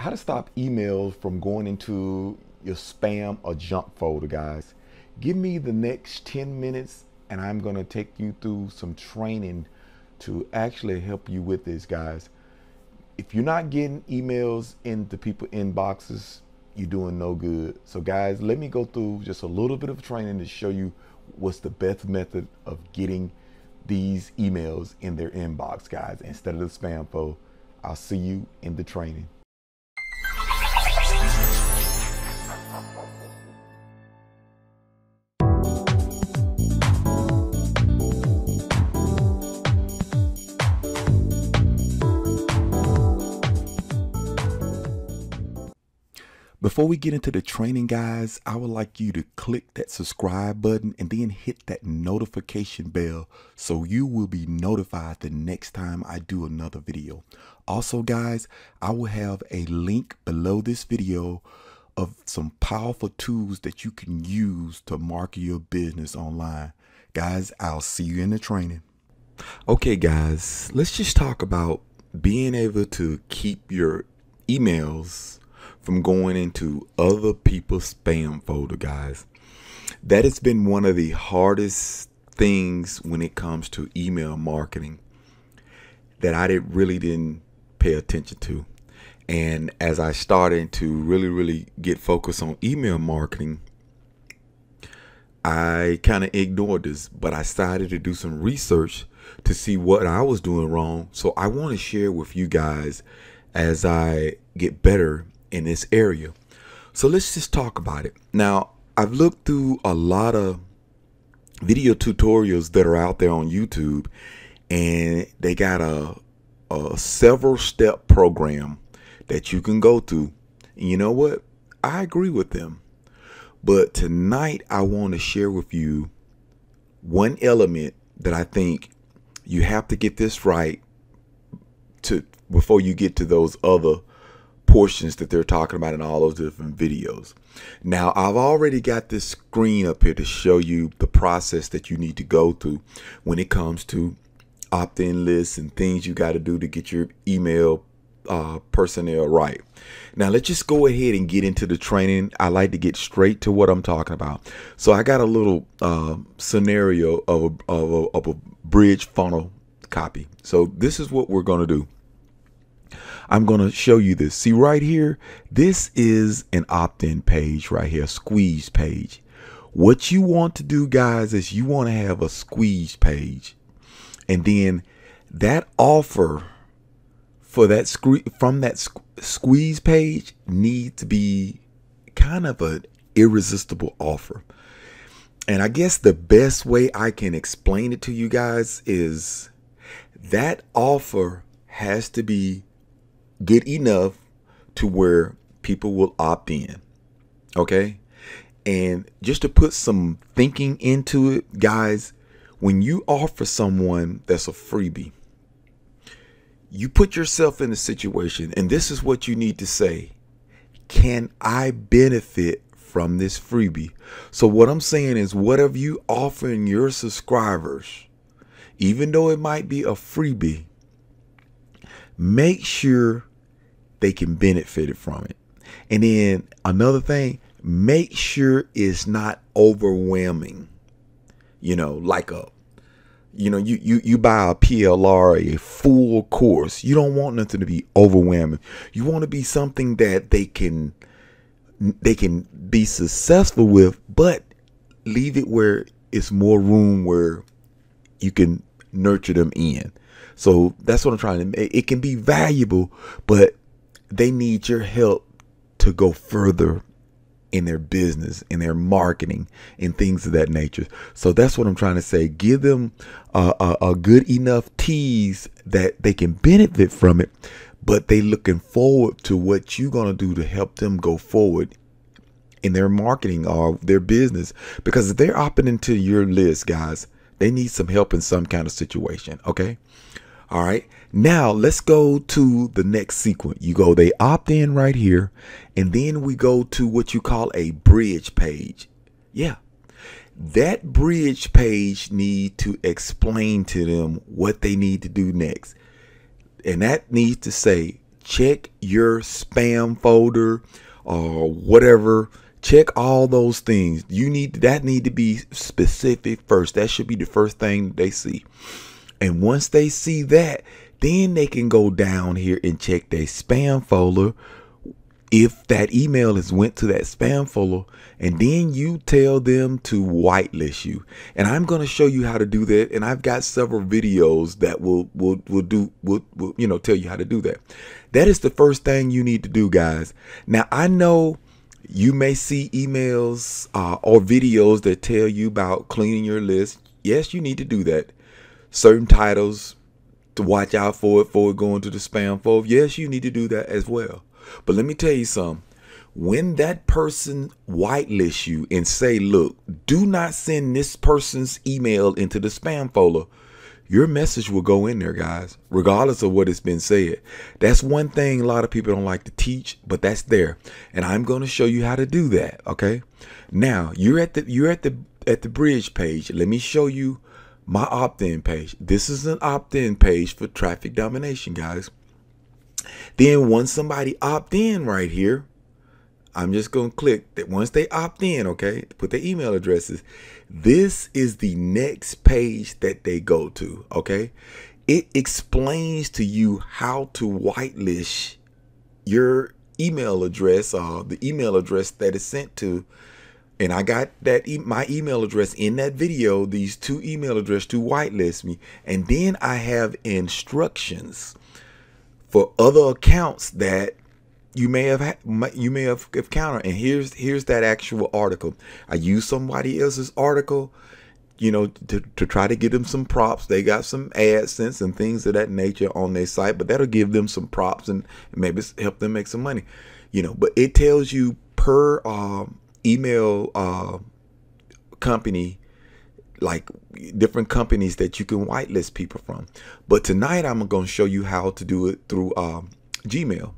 how to stop emails from going into your spam or junk folder, guys. Give me the next 10 minutes and I'm going to take you through some training to actually help you with this, guys. If you're not getting emails into people inboxes, you're doing no good. So guys, let me go through just a little bit of training to show you what's the best method of getting these emails in their inbox, guys, instead of the spam folder. I'll see you in the training. Before we get into the training, guys, I would like you to click that subscribe button and then hit that notification bell so you will be notified the next time I do another video. Also, guys, I will have a link below this video of some powerful tools that you can use to market your business online. Guys, I'll see you in the training. Okay, guys, let's just talk about being able to keep your emails from going into other people's spam folder, guys. That has been one of the hardest things when it comes to email marketing that I did, really didn't pay attention to. And as I started to really, really get focused on email marketing, I kind of ignored this, but I started to do some research to see what I was doing wrong. So I want to share with you guys as I get better in this area. So let's just talk about it. Now, I've looked through a lot of video tutorials that are out there on YouTube, and they got a, a several step program that you can go through. And you know what? I agree with them. But tonight, I want to share with you one element that I think you have to get this right to before you get to those other portions that they're talking about in all those different videos. Now, I've already got this screen up here to show you the process that you need to go through when it comes to opt-in lists and things you got to do to get your email uh, personnel right. Now let's just go ahead and get into the training. I like to get straight to what I'm talking about. So I got a little uh, scenario of a, of, a, of a bridge funnel copy. So this is what we're going to do. I'm going to show you this. See right here, this is an opt-in page right here, squeeze page. What you want to do, guys, is you want to have a squeeze page. And then that offer for that from that squeeze page needs to be kind of an irresistible offer. And I guess the best way I can explain it to you guys is that offer has to be good enough to where people will opt in. Okay? And just to put some thinking into it, guys, when you offer someone that's a freebie, you put yourself in a situation, and this is what you need to say Can I benefit from this freebie? So, what I'm saying is, whatever you offering your subscribers, even though it might be a freebie, make sure they can benefit from it. And then another thing, make sure it's not overwhelming. You know, like a you know, you you you buy a PLR, a full course. You don't want nothing to be overwhelming. You want to be something that they can they can be successful with, but leave it where it's more room where you can nurture them in. So that's what I'm trying to. It can be valuable, but they need your help to go further in their business, in their marketing, in things of that nature. So that's what I'm trying to say. Give them a, a, a, good enough tease that they can benefit from it, but they looking forward to what you're gonna do to help them go forward in their marketing or their business. Because if they're opting into your list, guys, they need some help in some kind of situation. Okay, all right. Now let's go to the next sequence. You go, they opt in right here, and then we go to what you call a bridge page. Yeah. That bridge page need to explain to them what they need to do next. And that needs to say, check your spam folder or whatever. Check all those things. You need that need to be specific first. That should be the first thing they see. And once they see that, then they can go down here and check their spam folder if that email is went to that spam folder and then you tell them to whitelist you and i'm going to show you how to do that and i've got several videos that will will will do will, will you know tell you how to do that that is the first thing you need to do guys now i know you may see emails uh, or videos that tell you about cleaning your list yes you need to do that certain titles to watch out for it for it going to the spam folder. Yes, you need to do that as well. But let me tell you something. When that person whitelists you and say, look, do not send this person's email into the spam folder, your message will go in there, guys, regardless of what has been said. That's one thing a lot of people don't like to teach, but that's there. And I'm going to show you how to do that. Okay. Now you're at the, you're at the, at the bridge page. Let me show you my opt-in page. This is an opt-in page for traffic domination, guys. Then once somebody opt in right here, I'm just going to click that once they opt in, okay, put their email addresses. This is the next page that they go to, okay? It explains to you how to whitelist your email address or uh, the email address that is sent to and I got that e- my email address in that video. These two email addresses to whitelist me, and then I have instructions for other accounts that you may have ha- you may have encountered. And here's here's that actual article. I use somebody else's article, you know, to, to try to give them some props. They got some AdSense and things of that nature on their site, but that'll give them some props and maybe help them make some money, you know. But it tells you per um, email uh, company like different companies that you can whitelist people from. But tonight I'm going to show you how to do it through um, Gmail.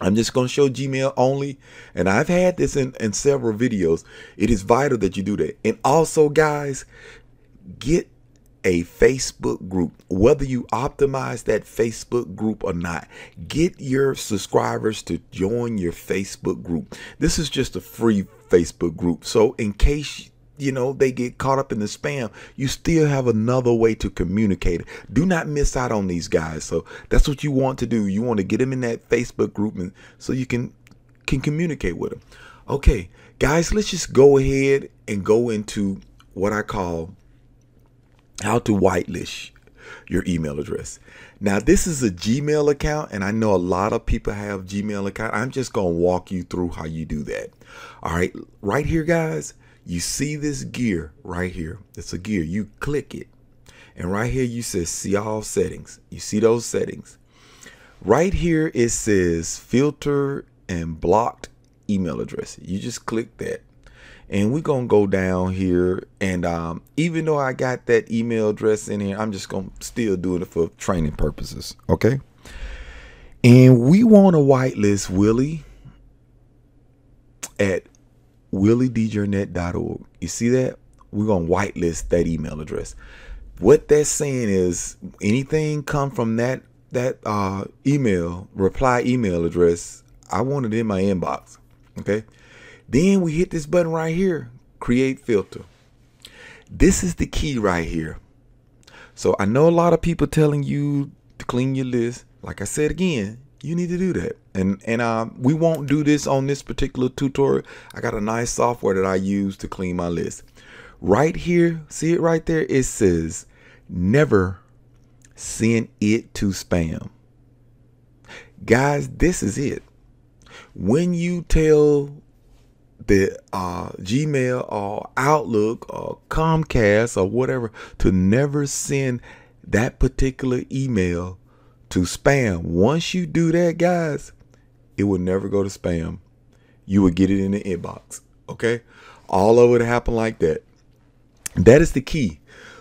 I'm just going to show Gmail only. And I've had this in, in several videos. It is vital that you do that. And also, guys, get a Facebook group, whether you optimize that Facebook group or not, get your subscribers to join your Facebook group. This is just a free Facebook group. So, in case you know they get caught up in the spam, you still have another way to communicate. Do not miss out on these guys. So, that's what you want to do. You want to get them in that Facebook group and so you can can communicate with them. Okay, guys, let's just go ahead and go into what I call how to whitelist your email address. Now, this is a Gmail account, and I know a lot of people have Gmail account. I'm just gonna walk you through how you do that. All right, right here, guys. You see this gear right here? It's a gear. You click it, and right here you say see all settings. You see those settings. Right here it says filter and blocked email address. You just click that and we're gonna go down here and um, even though i got that email address in here i'm just gonna still do it for training purposes okay and we want to whitelist willie at williedjournet.org you see that we're gonna whitelist that email address what that's saying is anything come from that that uh, email reply email address i want it in my inbox okay then we hit this button right here, create filter. This is the key right here. So I know a lot of people telling you to clean your list. Like I said again, you need to do that. And and uh, we won't do this on this particular tutorial. I got a nice software that I use to clean my list. Right here, see it right there? It says never send it to spam. Guys, this is it. When you tell the uh, Gmail or Outlook or Comcast or whatever to never send that particular email to spam. Once you do that, guys, it will never go to spam. You will get it in the inbox. Okay? All of it happen like that. That is the key.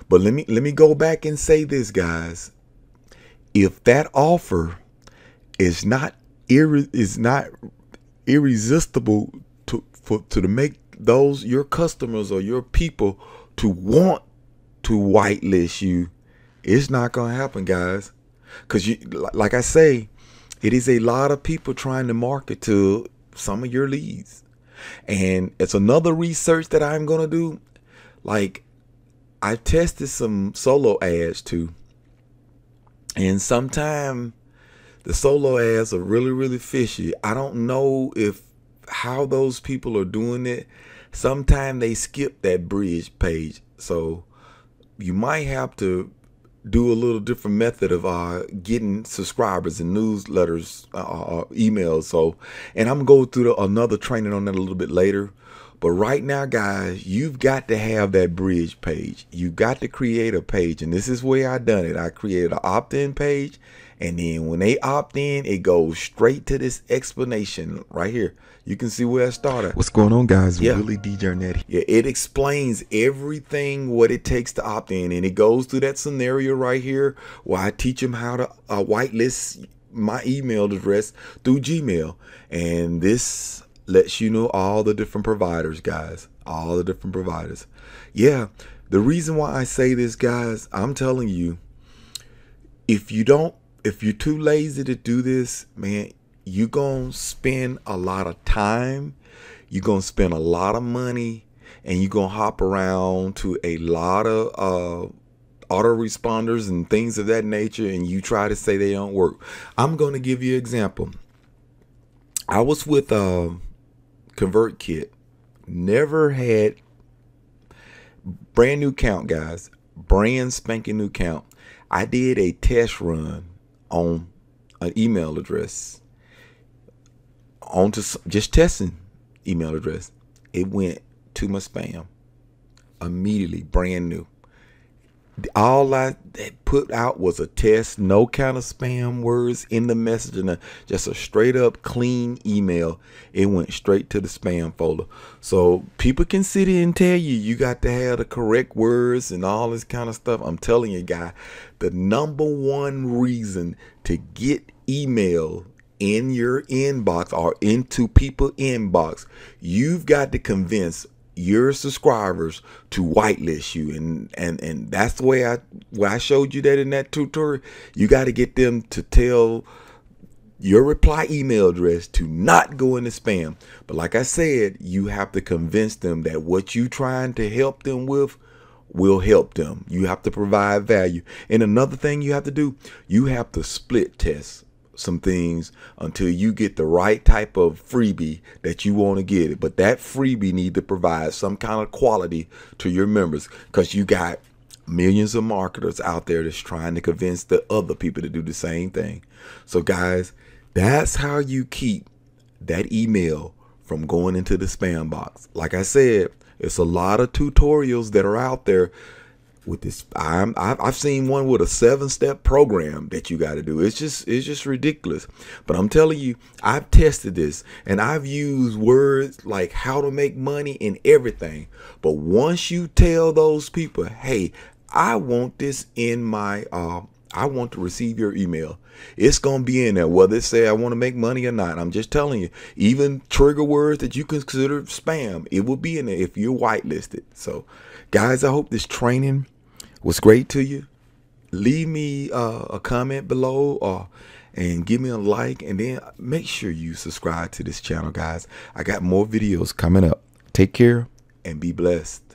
But let me let me go back and say this, guys. If that offer is not ir- is not irresistible for to make those your customers or your people to want to whitelist you, it's not gonna happen, guys. Cause you, like I say, it is a lot of people trying to market to some of your leads, and it's another research that I'm gonna do. Like, I tested some solo ads too, and sometimes the solo ads are really really fishy. I don't know if how those people are doing it, sometimes they skip that bridge page. So you might have to do a little different method of uh, getting subscribers and newsletters uh, or uh, uh, emails. So, and I'm going to go through the, another training on that a little bit later. But right now, guys, you've got to have that bridge page. You've got to create a page. And this is where I done it. I created an opt-in page. And then when they opt in, it goes straight to this explanation right here. You can see where I started. What's going on, guys? Yeah. Willie DJ Net. Yeah, it explains everything what it takes to opt in. And it goes through that scenario right here where I teach them how to uh, whitelist my email address through Gmail. And this lets you know all the different providers, guys. All the different providers. Yeah, the reason why I say this, guys, I'm telling you, if you don't, if you're too lazy to do this, man, you're going to spend a lot of time, you're going to spend a lot of money, and you're going to hop around to a lot of, uh, autoresponders and things of that nature and you try to say they don't work. I'm going to give you an example. I was with uh, ConvertKit never had brand new count, guys. Brand spanking new count. I did a test run on an email address. On to just testing email address. It went to my spam immediately, brand new all I put out was a test, no kind of spam words in the message, and a, just a straight up clean email. It went straight to the spam folder. So people can sit here and tell you you got to have the correct words and all this kind of stuff. I'm telling you, guy, the number one reason to get email in your inbox or into people inbox, you've got to convince your subscribers to whitelist you and and and that's the way I why I showed you that in that tutorial you got to get them to tell your reply email address to not go into spam but like I said you have to convince them that what you are trying to help them with will help them you have to provide value and another thing you have to do you have to split test some things until you get the right type of freebie that you want to get it. But that freebie need to provide some kind of quality to your members because you got millions of marketers out there that's trying to convince the other people to do the same thing. So guys, that's how you keep that email from going into the spam box. Like I said, it's a lot of tutorials that are out there with this I'm, I've, seen one with a seven step program that you got to do it's just it's just ridiculous but i'm telling you i've tested this and i've used words like how to make money and everything but once you tell those people hey i want this in my uh, I want to receive your email. It's going to be in there, whether it say I want to make money or not. I'm just telling you, even trigger words that you consider spam, it will be in there if you're whitelisted. So, guys, I hope this training was great to you. Leave me uh, a comment below or uh, and give me a like and then make sure you subscribe to this channel, guys. I got more videos coming up. Take care and be blessed.